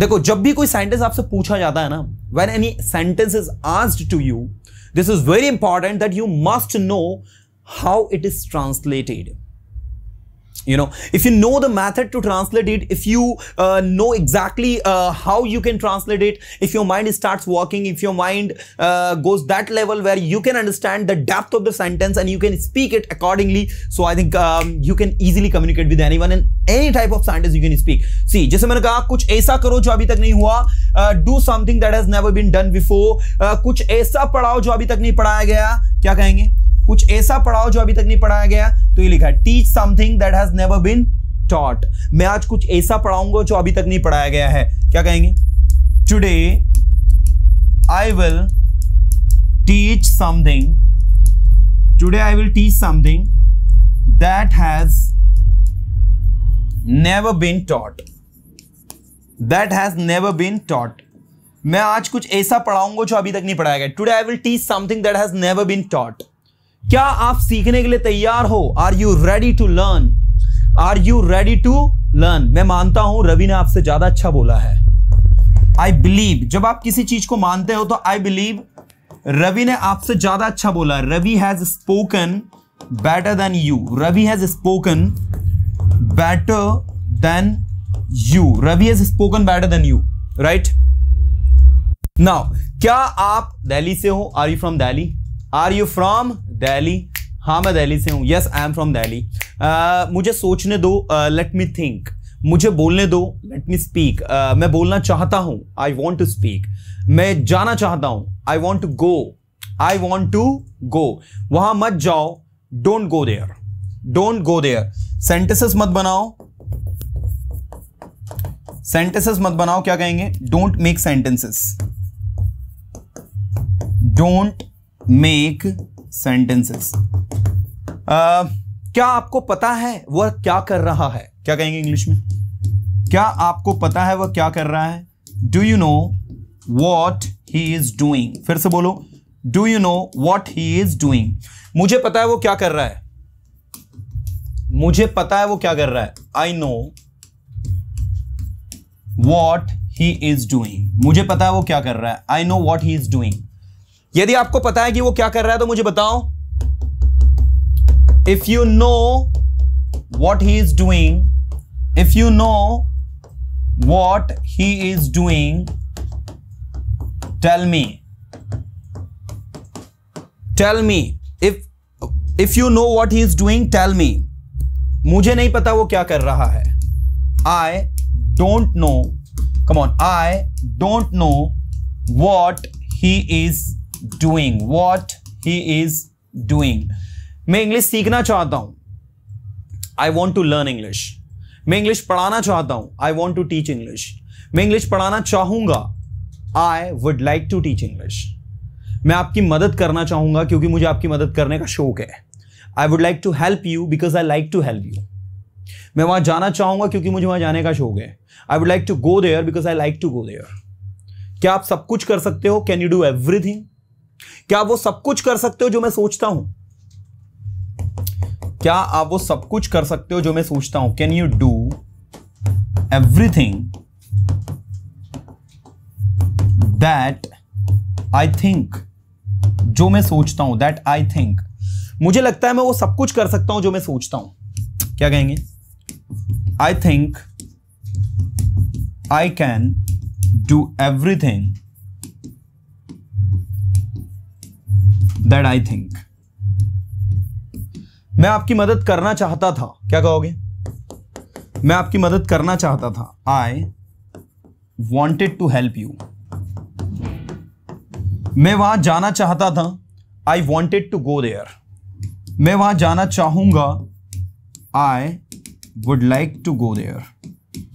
देखो जब भी कोई सेंटेंस आपसे पूछा जाता है ना when any sentence is asked to you this is very important that you must know how it is translated you know if you know the method to translate it if you uh, know exactly uh, how you can translate it if your mind starts working if your mind uh, goes that level where you can understand the depth of the sentence and you can speak it accordingly so i think um, you can easily communicate with anyone in any type of sentence you can speak see जैसे मैंने कहा कुछ ऐसा करो जो अभी तक नहीं हुआ do something that has never been done before kuch aisa padhao jo abhi tak nahi padhaya gaya kya kahenge कुछ ऐसा पढ़ाओ जो अभी तक नहीं पढ़ाया गया तो ये लिखा है teach something that has never been taught मैं आज कुछ ऐसा पढ़ाऊंगा जो अभी तक नहीं पढ़ाया गया है क्या कहेंगे today I will teach something today I will teach something that has never been taught that has never been taught मैं आज कुछ ऐसा पढ़ाऊंगा जो अभी तक नहीं पढ़ाया गया today I will teach something that has never been taught क्या आप सीखने के लिए तैयार हो are you ready to learn are you ready to learn मैं मानता हूं रवि ने आपसे ज्यादा अच्छा बोला है आई बिलीव जब आप किसी चीज को मानते हो तो आई बिलीव रवि ने आपसे ज्यादा अच्छा बोला है Ravi has spoken better than you Ravi has spoken better than you Ravi has spoken better than you right now क्या आप दिल्ली से हो are you from Delhi are you from Delhi हाँ मैं दिल्ली से हूँ yes I am from Delhi मुझे सोचने दो लेट मी थिंक मुझे बोलने दो लेट मी स्पीक मैं बोलना चाहता हूँ आई वॉन्ट टू स्पीक मैं जाना चाहता हूँ I want to go I want to go वहां मत जाओ don't go there don't go there sentences मत बनाओ सेंटेंसेस मत बनाओ क्या कहेंगे don't make sentences don't make sentences uh, क्या आपको पता है वह क्या कर रहा है क्या कहेंगे इंग्लिश में क्या आपको पता है वह क्या कर रहा है do you know what he is doing फिर से बोलो do you know what he is doing मुझे पता है वो क्या कर रहा है मुझे पता है वो क्या कर रहा है I know what he is doing मुझे पता है वो क्या कर रहा है I know what he is doing यदि आपको पता है कि वो क्या कर रहा है तो मुझे बताओ if you know what he is doing if you know what he is doing tell me tell me if if you know what he is doing tell me मुझे नहीं पता वो क्या कर रहा है I don't know come on I don't know what he is doing what he is doing मैं English सीखना चाहता हूं I want to learn English मैं इंग्लिश पढ़ाना चाहता हूं I want to teach English मैं इंग्लिश पढ़ाना चाहूंगा I would like to teach English मैं आपकी मदद करना चाहूंगा क्योंकि मुझे आपकी मदद करने का शौक है I would like to help you because I like to help you मैं वहां जाना चाहूंगा क्योंकि मुझे वहां जाने का शौक है I would like to go there because I like to go there क्या आप सब कुछ कर सकते हो कैन यू डू एवरीथिंग क्या वो सब कुछ कर सकते हो जो मैं सोचता हूं क्या आप वो सब कुछ कर सकते हो जो मैं सोचता हूं can you do everything that I think जो मैं सोचता हूं दैट आई थिंक मुझे लगता है मैं वो सब कुछ कर सकता हूं जो मैं सोचता हूं क्या कहेंगे I think I can do everything that I think मैं आपकी मदद करना चाहता था क्या कहोगे मैं आपकी मदद करना चाहता था I wanted to help you मैं वहां जाना चाहता था I wanted to go there मैं वहां जाना चाहूंगा I would like to go there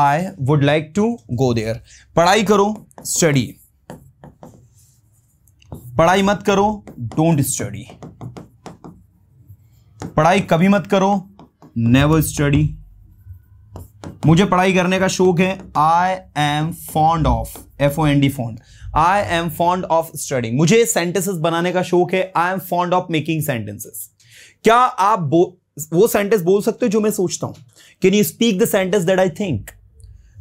I would like to go there पढ़ाई करो स्टडी पढ़ाई मत करो डोंट स्टडी पढ़ाई कभी मत करो नेवर स्टडी मुझे पढ़ाई करने का शौक है I am fond of F O N D fond I am fond of study मुझे सेंटेंसेस बनाने का शौक है I am fond of making sentences क्या आप वो सेंटेंस बोल सकते हो जो मैं सोचता हूं can you speak the sentence that I think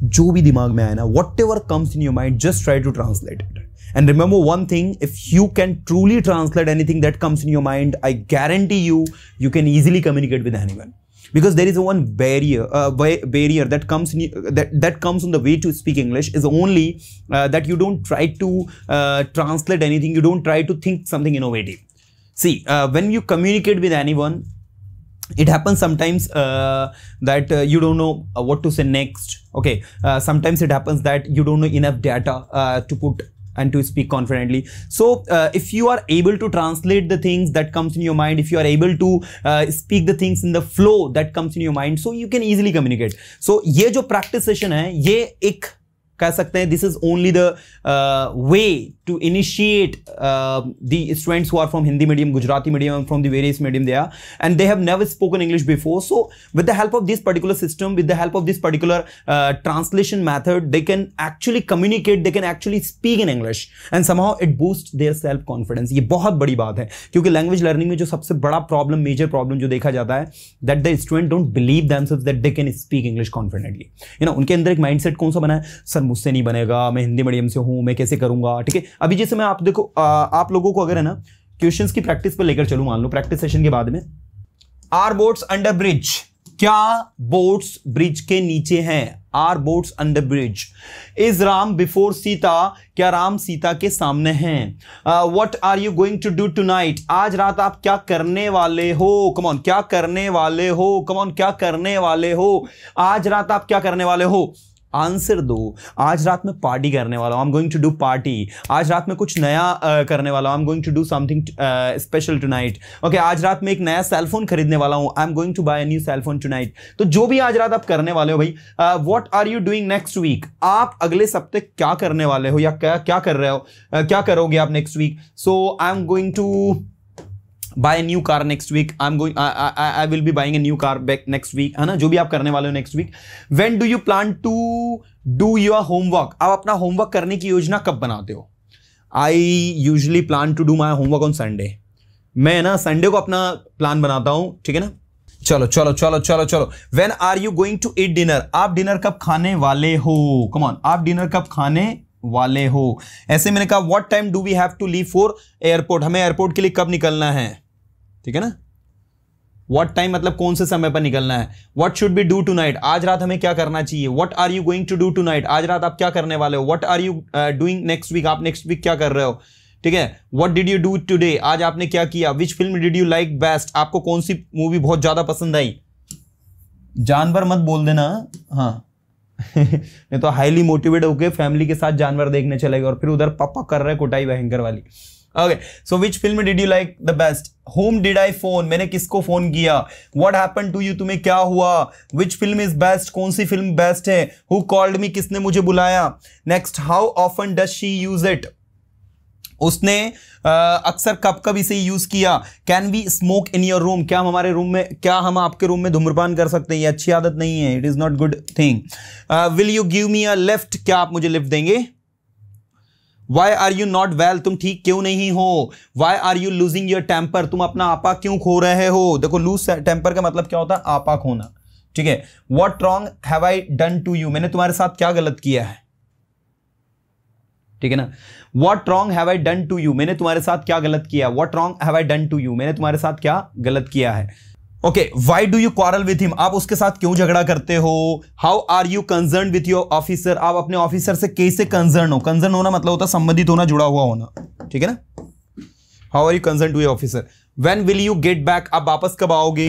जो भी दिमाग में आए ना whatever comes in your mind just try to translate it And remember one thing, if you can truly translate anything that comes in your mind, I guarantee you, you can easily communicate with anyone. Because there is one barrier, uh, barrier that comes in, uh, that that comes on the way to speak English is only uh, that you don't try to uh, translate anything. You don't try to think something innovative. See, uh, when you communicate with anyone, it happens sometimes uh, that uh, you don't know uh, what to say next okay uh, sometimes it happens that you don't know enough data to put and to speak confidently so uh, if you are able to translate the things that comes in your mind if you are able to uh, speak the things in the flow that comes in your mind so you can easily communicate so ye jo practice session hai कह सकते हैं this is only the way to initiate the students who are from Hindi medium Gujarati medium from the various medium they are and they have never spoken English before so with the help of this particular system with the help of this particular translation method they can actually communicate they can actually speak in English and somehow it boost their self confidence ये बहुत बड़ी बात है क्योंकि language learning में जो सबसे बड़ा प्रॉब्लम मेजर प्रॉब्लम जो देखा जाता है that the student don't believe them that they can speak English confidently you ना उनके अंदर एक माइंड सेट कौन सा बना है मुझसे नहीं बनेगा मैं हिंदी मीडियम से हूँ मैं कैसे करूँगा ठीक है अभी जैसे मैं आप देखो आप लोगों को अगर है ना क्वेश्चंस की प्रैक्टिस पर लेकर चलूँ मान लो प्रैक्टिस सेशन के बाद में आर बोट्स अंडर ब्रिज क्या बोट्स ब्रिज के नीचे हैं are boats under bridge is Ram before Sita क्या राम सीता के सामने हैं what are you going to do tonight आज रात आप क्या करने वाले हो कमॉन क्या करने वाले हो कमॉन क्या करने वाले हो आज रात आप क्या करने वाले हो आंसर दो आज रात में पार्टी करने वाला हूँ I am going to do party आज रात में कुछ नया uh, करने वाला हूँ I am going to do something special tonight okay आज रात में एक नया सेलफोन खरीदने वाला हूँ I am going to buy a new cellphone tonight तो जो भी आज रात आप करने वाले हो भाई what are you doing next week आप अगले सप्ते क्या करने वाले हो या क्या क्या कर रहे हो uh, क्या करोगे आप next week so I am going to buy new car next week I am going I will be buying a new car back next week है ना जो भी आप करने वाले हो next week when do you plan to do your homework आप अपना होमवर्क करने की योजना कब बनाते हो I usually plan to do my homework on Sunday मैं ना संडे को अपना प्लान बनाता हूँ ठीक है ना चलो चलो चलो चलो चलो when are you going to eat dinner आप डिनर कब खाने वाले हो कमॉन आप डिनर कब खाने वाले हो ऐसे मैंने कहा what time do we have to leave for airport हमें एयरपोर्ट के लिए कब निकलना है ठीक है ना वॉट टाइम मतलब कौन से समय पर निकलना है what should be do tonight आज रात हमें क्या करना चाहिए what are you going to do tonight आज रात आप क्या करने वाले हो what are you doing next week आप नेक्स्ट वीक क्या कर रहे हो ठीक है what did you do today आज आपने क्या किया which film did you like best आपको कौन सी मूवी बहुत ज्यादा पसंद आई जानवर मत बोल देना हाँ नहीं तो हाईली मोटिवेट होके फैमिली के साथ जानवर देखने चले गए और फिर उधर पापा कर रहे कुटाई भयंकर वाली okay so which film did you like the best whom did I phone मैंने किसको फोन किया वट हैपन टू यू तुम्हें क्या हुआ विच फिल्म इज बेस्ट कौन सी फिल्म बेस्ट है हु कॉल्ड मी किसने मुझे बुलाया next how often does she use it उसने अक्सर कब कब इसे यूज किया can we smoke in your room क्या हम हमारे रूम में क्या हम आपके रूम में धूम्रपान कर सकते हैं ये अच्छी आदत नहीं है it is not good thing will you give me a lift क्या आप मुझे लिफ्ट देंगे why are you not well तुम ठीक क्यों नहीं हो why are you losing your temper तुम अपना आपा क्यों खो रहे हो देखो लूज टेम्पर का मतलब क्या होता है आपा खोना ठीक है what wrong have I done to you मैंने तुम्हारे साथ क्या गलत किया है ठीक है ना what wrong have I done to you मैंने तुम्हारे साथ क्या गलत किया what wrong have I done to you मैंने तुम्हारे साथ क्या गलत किया है okay why do you quarrel with him आप उसके साथ क्यों झगड़ा करते हो how are you concern with your officer आप अपने ऑफिसर से कैसे कंसर्न हो कंसर्न होना मतलब होता है संबंधित होना जुड़ा हुआ होना ठीक है ना how are you concern to your officer when will you get back आप वापस कब आओगे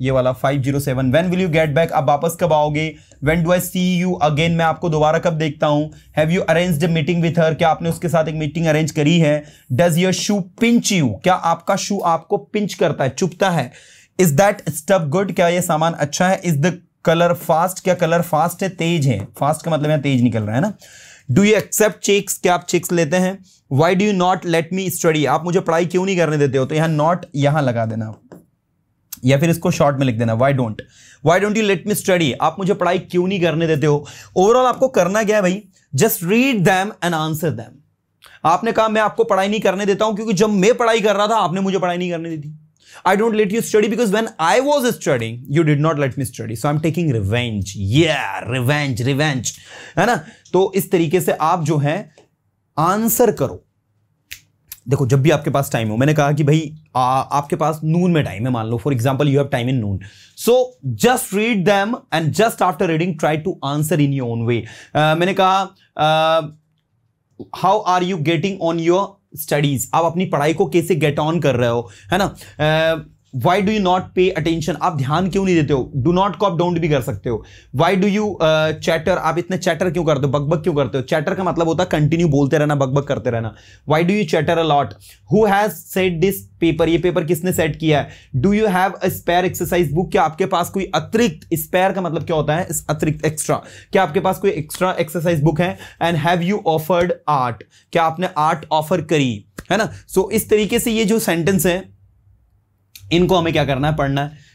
ये वाला 507 when will you get back आप वापस कब आओगे when do I see you again मैं आपको दोबारा कब देखता हूं have you arrange a meeting with her क्या आपने उसके साथ एक मीटिंग अरेंज करी है does your shoe pinch you क्या आपका शू आपको पिंच करता है चुपता है इज दैट स्टफ गुड क्या ये सामान अच्छा है इज द कलर फास्ट क्या कलर फास्ट है तेज है फास्ट का मतलब यहाँ तेज निकल रहा है ना डू यू एक्सेप्ट चेक्स क्या आप चेक्स लेते हैं why do you not let me study आप मुझे पढ़ाई क्यों नहीं करने देते हो तो यहाँ नॉट यहाँ लगा देना या फिर इसको शॉर्ट में लिख देना why don't why don't you let me study आप मुझे पढ़ाई क्यों नहीं करने देते हो ओवरऑल आपको करना क्या है भाई just read them and answer them आपने कहा मैं आपको पढ़ाई नहीं करने देता हूं क्योंकि जब मैं पढ़ाई कर रहा था आपने मुझे पढ़ाई नहीं करने दी थी I don't let you study because when I was studying, you did not let me study. So I'm taking revenge. Yeah, revenge, revenge. है ना तो इस तरीके से आप जो है आंसर करो देखो जब भी आपके पास टाइम हो मैंने कहा कि भाई आ, आपके पास नून में टाइम है मान लो for example you have time in noon so just read them and just after reading try to answer in your own way मैंने कहा how are you getting on your studies आप अपनी पढ़ाई को कैसे गेट ऑन कर रहे हो है ना why do you not pay attention आप ध्यान क्यों नहीं देते हो डू नॉट कॉप डोंट भी कर सकते हो वाई डू यू चैटर आप इतने चैटर क्यों करते हो बकबक क्यों करते हो चैटर का मतलब होता है कंटिन्यू बोलते रहना बकबक करते रहना why do you chatter a lot who has set this paper ये पेपर किसने सेट किया है do you have a spare exercise book क्या आपके पास कोई अतिरिक्त स्पेयर का मतलब क्या होता है अतिरिक्त एक्स्ट्रा क्या आपके पास कोई एक्स्ट्रा एक्सरसाइज बुक है and have you offered art क्या आपने आर्ट ऑफर करी है ना सो so, इस तरीके से ये जो सेंटेंस है इनको हमें क्या करना है पढ़ना है